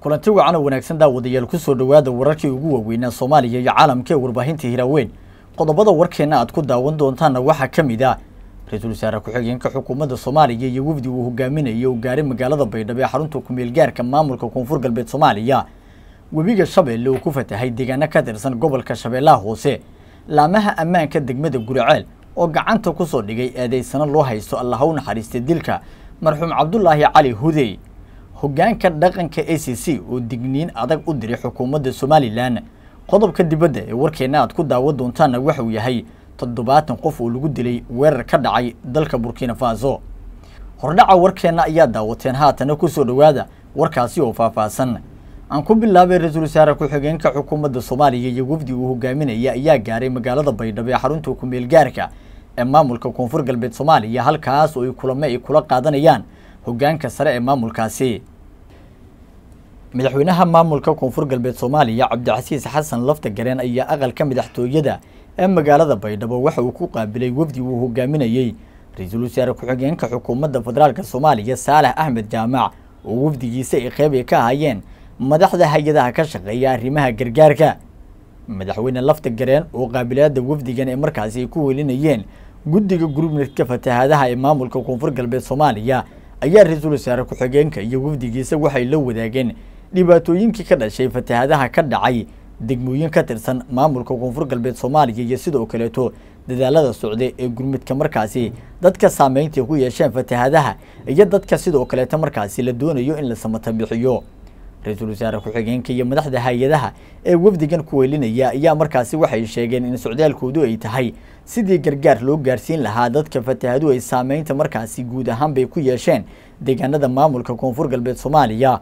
kulanti wacan oo wanaagsan daawadayaal soo dhowaada wararkii ugu waaweynaa soomaaliya iyo caalamka ee warbaahinta hiraaweyn qodobada warkeenna aad ku daawan doontaanna waxaa ka mid ah ra-iisul wasaare ku-xigeenka xukuumadda soomaaliya iyo wafdi uu hogaaminayo uu gaaray magaalada baydhabo ee xarunta kumeel gaarka maamulka koonfur galbeed soomaaliya webiga shabeelle uu ku fatahay deegaano ka tirsan gobolka shabeellaha hoose laamaha ammaanka degmada guraceel oo gacanta ku soo dhigay aadeysano loo haysto allaha u naxariistay dilka marxuum cabdulaahi cali hudey hoggaanka dhaqanka a c c oo digniin adag u diray xukuumadda somalilan qodobka dibadda ee warkeenna aad ku daawo doontaanna waxa uu yahay toddobaatan qof oo lagu dilay weerar ka dhacay dalka burkina faso hordhaca warkeenna ayaa daawateen haatana ku soo dhowaada warkaasi oo faahfaahsan aan ku bilaabay ra-iisul wasaare ku-xigeenka xukuumadda soomaaliya iyo wafdi uu hogaaminaya ayaa gaaray magaalada baydhabo ee xarunta ku meelgaarka ah ee maamulka koonfur galbeed soomaaliya halkaas oo ay kulamo ay kula qaadanayaan hoggaanka sare ee maamulkaasi madaxweynaha maamulka koonfur galbeed soomaaliya cabdicasiis xasan lafta gareen ayaa aqalka madaxtooyada ee magaalada baydhabo waxa uu ku qaabilay wafdi uu hogaaminayey ra-iisul wasaare ku-xigeenka xukuumadda federaalk soomaaliya saalax axmed jaamac oo wafdigiisa ay qeyb ay ka ahaayeen madaxda hay-adaha ka shaqeeya arrimaha gargaarka madaxweyne lafta gareen oo qaabilaada wafdigan ay markaasi ay ku welinayeen guddiga gurubnadka fatahaadaha ee maamulka koonfur galbeed soomaaliya ayaa ra-iisul wasaare ku-xigeenka iyo wafdigiisa waxay la wadaageen dhibaatooyinkii ka dhashay fatahaadaha ka dhacay degmooyin ka tirsan maamulka koonfur galbeed soomaaliya iyo sidoo kaleeto dadaalada socda ee gurmudka markaasi dadka saameyntai ku yeesheen fatahaadaha iyo dadka sidoo kaleeto markaasi la doonayo in la samatabixiyo ra-iisul wasaare ku-xigeenka iyo madaxda hay-adaha ee wafdigan ku welinaya ayaa markaasi waxay sheegeen in socdaalkoodu ay tahay sidii gargaar loo gaarsiin lahaa dadka fatahadu ay saameynta markaasi guud ahaan bay ku yeesheen deegaanada maamulka koonfur galbeed soomaaliya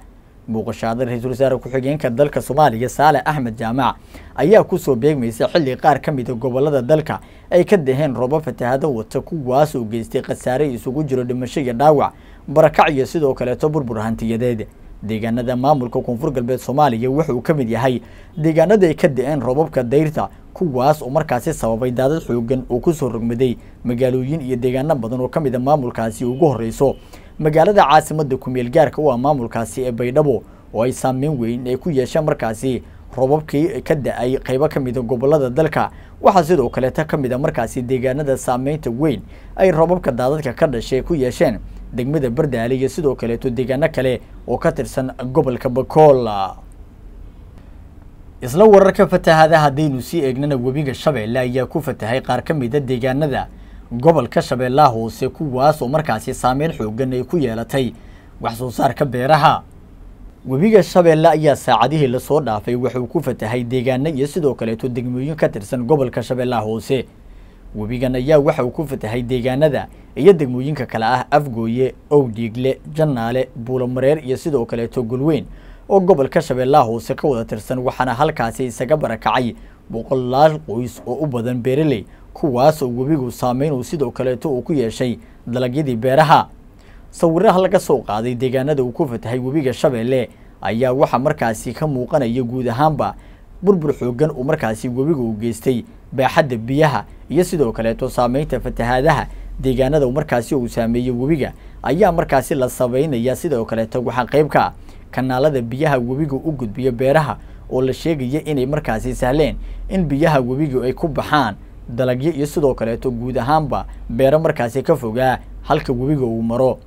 muuqashaada ra-iisul wasaare ku-xigeenka dalka soomaaliya saale axmed jaamac ayaa kusoo beegmaysa xilli qaar ka mida ah gobolada dalka ay ka daheen robo fatahada wata kuwaas oo geystay khasaare isugu jiro dhimasho iyo dhaawac barakac iyo sidoo kaleeto burbur hantiyadeed deegaanada maamulka koonfur galbeed soomaaliya wuxuu ka mid yahay deegaanada ay ka da-een robabka dayrta kuwaas oo markaasi sababay daadad xoogan oo kusoo rogmaday magaalooyin iyo deegaano badan oo ka mid a ah maamulkaasi ugu horreyso magaalada caasimada kumeel gaarka u ah maamulkaasi ee baydhabo oo ay saameyn weyn ay ku yeesheen markaasi robabkii ka da-ay qaybo ka mida ah gobolada dalka waxaa sidoo kaleeta ka mid a ah markaasi deegaanada saameynta weyn ay robabka daadadka ka dhashay ku yeesheen degmada bardaali iyo sidoo kaleeto deegaano kale oo ka tirsan gobolka bakool isla wararka fatahaada haddaynu sii eegnana webiga shabeelle ayaa ku fatahay qaar ka mid a deegaanada gobolka shabeellaha hoose kuwaas oo markaasi saameyn xooggan ay ku yeelatay waxsoo saarka beeraha webiga shabeelle ayaa saacadihii lasoo dhaafay wuxuu ku fatahay deegaano iyo sidoo kaleeto degmooyin ka tirsan gobolka shabeellaha hoose webigan ayaa waxa uu ku fatahay deegaanada iyo degmooyinka kale ah afgooye owdhiigle jannaale buulomareer iyo sidoo kaleeto gulweyn oo gobolka shabeellaha hoose ka wada tirsan waxaana halkaasi isaga barakacay boqolaal qoys oo u badan beeraley kuwaas oo webigu saameyn uu sidoo kaleeto uu ku yeeshay dalagyadii beeraha sawiraha laga soo qaaday deegaanada uu ku fatahay webiga shabeelle ayaa waxaa markaasi ka muuqanaya guud ahaanba burbur xooggan uu markaasi webigu u geystay baaxadda biyaha iyo sidoo kaleeto saameynta fatahaadaha deegaanada markaasi uu saameeyey webiga ayaa markaasi la sabaynayaa sidoo kaleeto waxaa qayb ka ah kanaalada biyaha webiga u gudbiyo beeraha oo la sheegaya inay markaasi sahleen in biyaha webigu ay ku baxaan dalagyo iyo sidoo kaleeto guud ahaanba beero markaasi ka fogaa halka webiga uu maro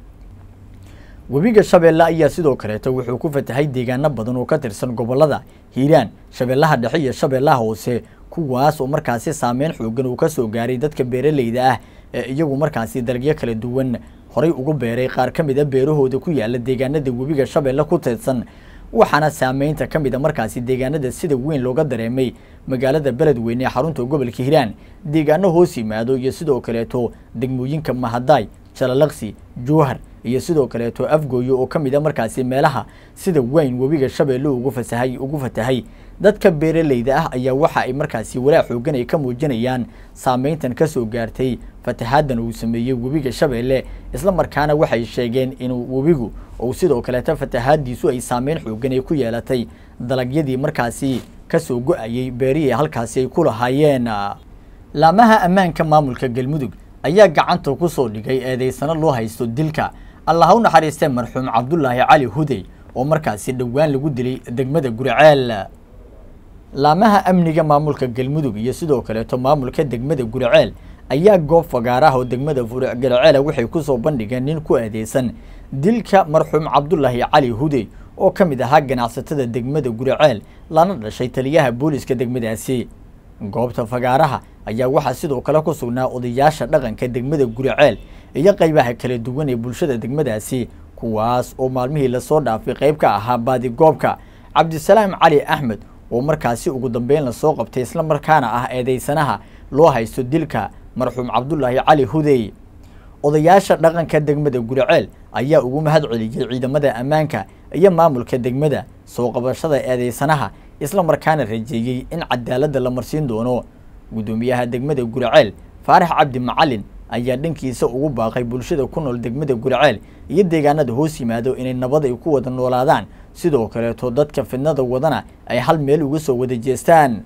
webiga shabeella ayaa sidoo kaleeto wuxuu ku fatahay deegaano badan oo ka tirsan gobollada hiiraan shabeellaha dhexe iyo shabeellaha hoose kuwaas oo markaasi saameyn xooggan uu ka soo gaaray dadka beeralayda ah ee iyagu markaasi dalagyo kala duwan horay ugu beeray qaar ka mid a ah beerahooda ku yaalla deegaanada webiga shabeelle ku teedsan waxaana saameynta ka mid a ah markaasi deegaanada sida weyn looga dareemay magaalada beledweyne ee xarunta gobolka hiiraan deegaano hoos yimaado iyo sidoo kaleeto degmooyinka mahadaay jalalaqsi juuhar iyo sidoo kaleeto afgooyo oo ka mid a ah markaasi meelaha sida weyn webiga shabeelle ugu fasahay ugu fatahay dadka beeralayda ah ayaa waxa ay markaasi walaac xoogan ay ka muujinayaan saameyntan ka soo gaartay fatahaadan uu sameeyey webiga shabeelle isla markaana waxay sheegeen inuu webigu uu sidoo kaleeto fatahaadiisu ay saameyn xooggan ay ku yeelatay dalagyadii markaasi kasoo go-ayay beerihii halkaasi ay ku lahaayeen ah, laamaha ammaanka maamulka galmudug ayaa gacanta kusoo dhigay eedaysano loo haysto dilka allaha u naxariistee marxuum cabdulaahi cali hudey oo markaasi dhowaan lagu dilay degmada guriceel laamaha amniga maamulka galmudug iyo sidoo kaleeto maamulka degmada guriceel ayaa goob fagaaraha oo degmada gurceela ah waxay kusoo bandhigeen nin ku eedeysan dilka marxuum cabdulaahi cali hudey oo ka mid ahaa ganacsatada degmada guriceel lana dhashay taliyaha booliiska degmadaasi goobta fagaaraha ayaa waxaa sidoo kale ku sugnaa odayaasha dhaqanka degmada guriceel iyo qaybaha kala duwan ee bulshada degmadaasi kuwaas oo maalmihii lasoo dhaafay qayb ka ahaa baadi goobka cabdisalaam cali axmed oo markaasi ugu dambeyn lasoo qabtay isla markaana ah eedeysanaha loo haysto dilka marxuum cabdulaahi cali hudey odayaasha dhaqanka degmada guriceel ayaa ugu mahad celiyey ciidamada ammaanka iyo maamulka degmada soo qabashada eedeysanaha isla markaana rajeeyey in cadaaladda la marsiin doono guddoomiyaha degmada guraceel faarax cabdi macalin ayaa dhankiisa ugu baaqay bulshada ku nool degmada guraceel iyo deegaanada hoos yimaado inay nabad ay ku wada noolaadaan sidoo kaleeto dadka fidnada wadana ay hal meel uga soo wada jeestaan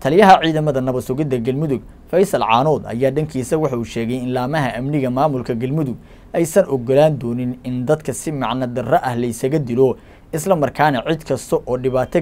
taliyaha ciidamada nabad sugidda galmudug faysal caanood ayaa dhankiisa waxa uu sheegay in laamaha amniga maamulka galmudug aysan ogolaan doonin in dadka si macno darro ah laysaga dilo isla markaana cid kasta oo dhibaato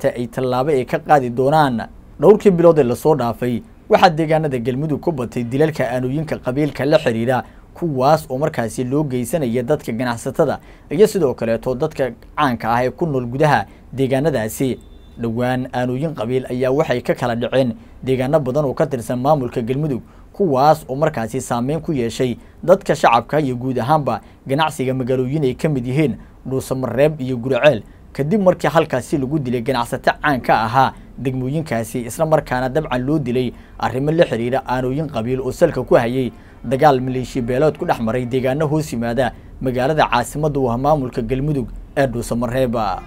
ka ay tallaabo ay ka qaadi doonaan dhowrkii bilood ee lasoo dhaafay waxaa deegaanada galmudug ku batay dilalka aanooyinka qabiilka la xidhiira kuwaas oo markaasi loo geysanaya dadka ganacsatada iyo sidoo kaleeto dadka caanka ah ee ku nool gudaha deegaanadaasi dhowaan aanooyin qabiil ayaa waxay ka kala dhaceen deegaano badan oo ka tirsan maamulka galmudug kuwaas oo markaasi saameyn ku yeeshay dadka shacabka iyo guud ahaanba ganacsiga magaalooyin ay ka mid yihiin dhuusamareeb iyo guriceel kadib markii halkaasi lagu dilay ganacsato caan ka ahaa degmooyinkaasi isla markaana dabcan loo dilay arrimo la xidhiira aanooyin qabiil oo salka ku hayay dagaal maleeshiya beelood ku dhex maray deegaano hoos yimaada magaalada caasimadda u maamulka galmudug ee dhuusamareeba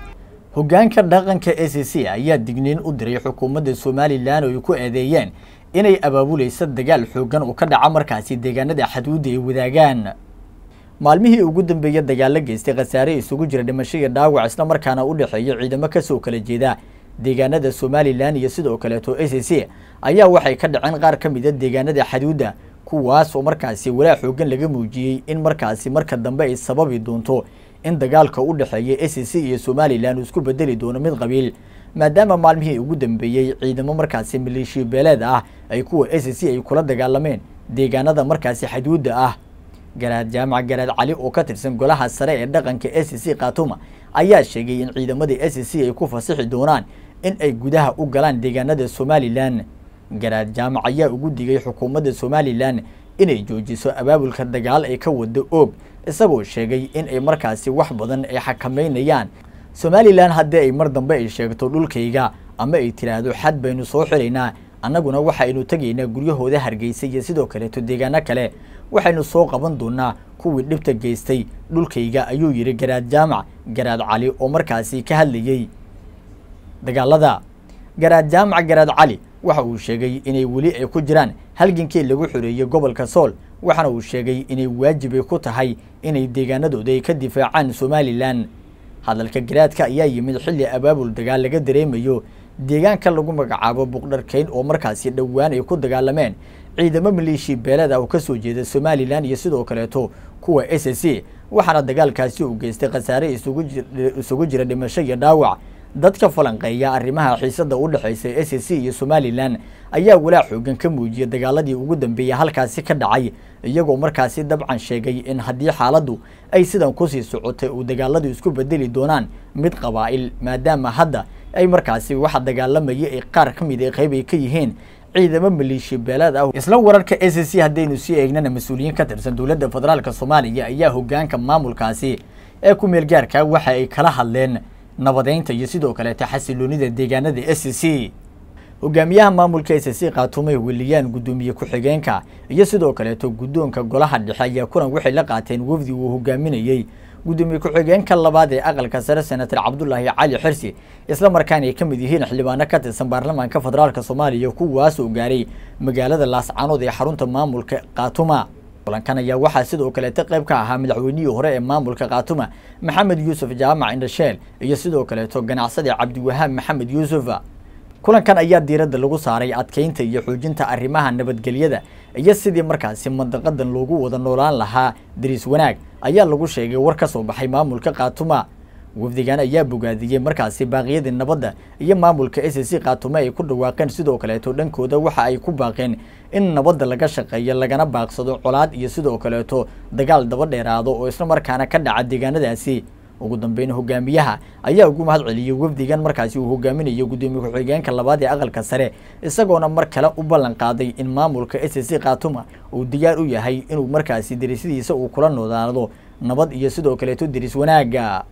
hoggaanka dhaqanka a c c ayaa digniin u diray xukuumadda somalilan oo ay ku eedeeyeen inay abaabulaysa dagaal xooggan uu ka dhaca markaasi deegaanada xaduudda ay wadaagaan maalmihii ugu dambeeya dagaalo geystay khasaare isugu jira dhimasho iyo dhaawac islamarkaana u dhexeeya ciidamo kasoo kala jeeda deegaanada somalilan iyo sidoo kaleeto a c c ayaa waxay ka dhaceen qaar ka mid a ah deegaanada xaduudda kuwaas oo markaasi walaa xooggan laga muujiyey in markaasi marka dambe ay sababi doonto in dagaalka u dhexeeya a c c iyo somalilan uu isku bedeli doono mid qabiil maadaama maalmihii ugu dambeeyey ciidamo markaasi maleeshiya beeleed ah ay kuwa a c c ay kula dagaalameen deegaanada markaasi xaduudda ah garaad jaamac garaad cali oo ka tirsan golaha sare ee dhaqanka s c khatuma ayaa sheegay in ciidamada s c ay ku fasixi doonaan in ay gudaha u galaan deegaanada somalilan garaad jaamac ayaa ugu digay xukuumadda somalilan inay joojiso abaabulka dagaal ay ka wada oog isagoo sheegay in ay markaasi wax badan ay xakamaynayaan somalilan haddii ay mar dambe ay sheegto dhulkayga ama ay tiraahdo xad baynu soo xilaynaa annaguna waxa aynu tegaynaa guryahooda hargeysa iyo sidoo kaleeto deegaano kale waxaynu soo qaban doonaa kuwii dhibta geystay dhulkayga ayuu yidhi garaad jaamac garaad cali oo markaasi ka hadlayey dagaalada garaad jaamac garaad cali waxa uu sheegay inay weli ay ku jiraan halgankii lagu xoreeyey gobolka sool waxaana uu sheegay inay waajibay ku tahay inay deegaanadooda ay ka difaacaan somalilan hadalka garaadka ayaa yimid xilli abaabul dagaal laga dareemayo deegaanka lagu magacaabo buqdharkeyn oo markaasi dhowaan ay ku dagaalameen ciidamo maleeshi beelada oo ka soo jeeda somalilan iyo sidoo kaleeto kuwa s c waxaana dagaalkaasi uu geystay khasaare isugu jira dhimasho iyo dhaawac dadka falanqeeya arrimaha xiisada u dhexeysa e c c iyo somalilan ayaa walaac xooggan ka muujiya dagaaladii ugu dambeeyey halkaasi ka dhacay iyagoo markaasi dabcan sheegay in haddii xaaladdu ay sidan ku sii socotay uu dagaaladu isku bedeli doonaan mid qabaa'il maadaama hadda ay markaasi waxa dagaalamaya ay qaar ka mid a ah qayb ay ka yihiin ciidamo maleeshiya beelaad ah isla wararka e c c haddaynu sii eegnana mas-uuliyiin ka tirsan dowladda federaalk soomaaliya ayaa hoggaanka maamulkaasi ee ku meelgaarka ah waxa ay kala hadleen nabadeynta iyo sidoo kaleeta xasiloonida deegaanada s c hogaamiyaha maamulka s c kaatumay weliyaan guddoomiye ku-xigeenka iyo sidoo kaleeto guddoonka golaha dhexe ayaa kulan waxay la qaateen wafdi uu hogaaminayey guddoomiye ku-xigeenka labaad ee aqalka sare senatar cabdulaahi cali xirsi isla markaana ay ka mid yihiin xildhibaano ka tirsan baarlamaanka federaalk soomaaliya kuwaas oo gaaray magaalada laascaanood ee xarunta maamulka khaatuma kulankan ayaa waxaa sidoo kaleeta qayb ka ahaa madaxweynihii hore ee maamulka khaatuma maxamed yuusuf jaamac indhasheel iyo sidoo kaleeto ganacsade cabdiwahaab maxamed yuusufa kulankan ayaa diiradda lagu saaray adkeynta iyo xoojinta arrimaha nabadgelyada iyo sidii markaasi mandaqadan loogu wada noolaan lahaa dariis wanaag ayaa lagu sheegay war ka soo baxay maamulka khaatuma wafdigan ayaa bogaadiyey markaasi baaqyadii nabadda iyo maamulka s c c ay ku dhawaaqeen sidoo kaleeto dhankooda waxa ay ku baaqeen in nabadda laga shaqeeyo lagana baaqsado colaad iyo sidoo kaleeto dagaal daba dheeraado oo isla markaana ka dhaca deegaanadaasi ugu dambeyn hogaamiyaha ayaa ugu mahad celiyey wafdigan markaasi uu hogaaminayo gudoomiye ku-xigeenka labaad ee aqalka sare isagoona mar kale u ballanqaaday in maamulka s c c uu diyaar u yahay inuu markaasi derisyadiisa uu kula noolaado nabad iyo sidoo kaleeto deris wanaagga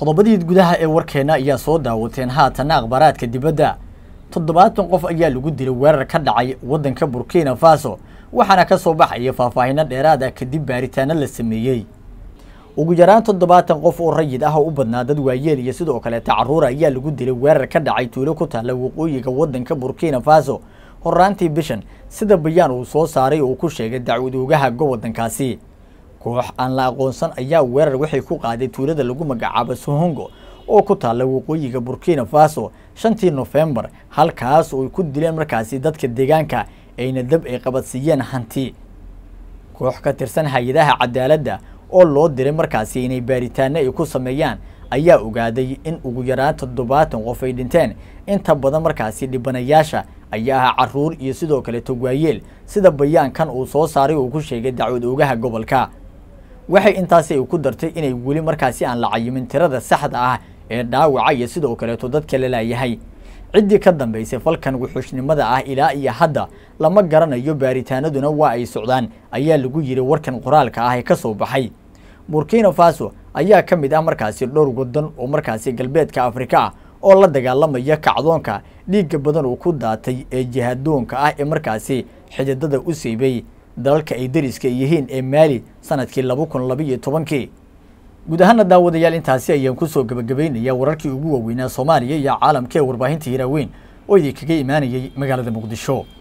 qodobadii gudaha ee warkeenna ayaa soo daawateen haatanna akhbaaraadka dibadda toddobaatan qof ayaa lagu dilay weerar ka dhacay waddanka burkina faso waxaana ka soo baxaya faahfaahinno dheeraad ah kadib baaritaano la sameeyey ugu yaraan toddobaatan qof oo rayid ah oo u badnaa dad waayeel iyo sidoo kaleeta carruura ayaa lagu dilay weerar ka dhacay tuulo ku taalla waqooyiga waddanka burkina faso horaantii bishan sida bayaan uu soo saaray oo ku sheegay dacwadoogaha goboldankaasi koox aan la aqoonsan ayaa weerar waxay ku qaaday tuulada lagu magacaabo sohongo oo ku taalla waqooyiga burkina faso shantii nofembar halkaas oo ay ku dileen markaasi dadka deegaanka ayna dab ay qabadsiiyeen hanti koox ka tirsan hay-adaha cadaaladda oo loo diray markaasi inay baaritaano ay ku sameeyaan ayaa ogaaday in ugu yaraan toddobaatan qof ay dhinteen inta badan markaasi dhibanayaasha ayaa ah carruur iyo sidoo kale waayeel sida bayaankan uu soo saaray uu ku sheegay dacwad oogaha gobolka waxay intaasi ku dartay inay weli markaasi aan la cayimin tirada saxda ah ee dhaawaca iyo sidoo kaleeto dadka la laayahay ciddii ka dambaysay falkan wuxuushnimada ah ilaa iyo hadda lama garanayo baaritaanaduna waa ay socdaan ayaa lagu yidhi warkan qoraalka ah ee ka soo baxay burkina faso ayaa ka mid ah markaasi dhowr wadan oo markaasi galbeedka afrika ah oo la dagaalamaya kacdoonka dhiigga badan uu ku daatay ee jihadoonka ah ee markaasi xidadada u siibay dalalka ay dariska yihiin ee maali sanadkii laba kun labayo tobankii guud ahaana daawadayaal intaasi ayaan kusoo gabagabaynayaa wararkii ugu waaweynaa soomaaliya iyo caalamka ee warbaahinta hiraaweyn oo idinkaga imaanayay magaalada muqdisho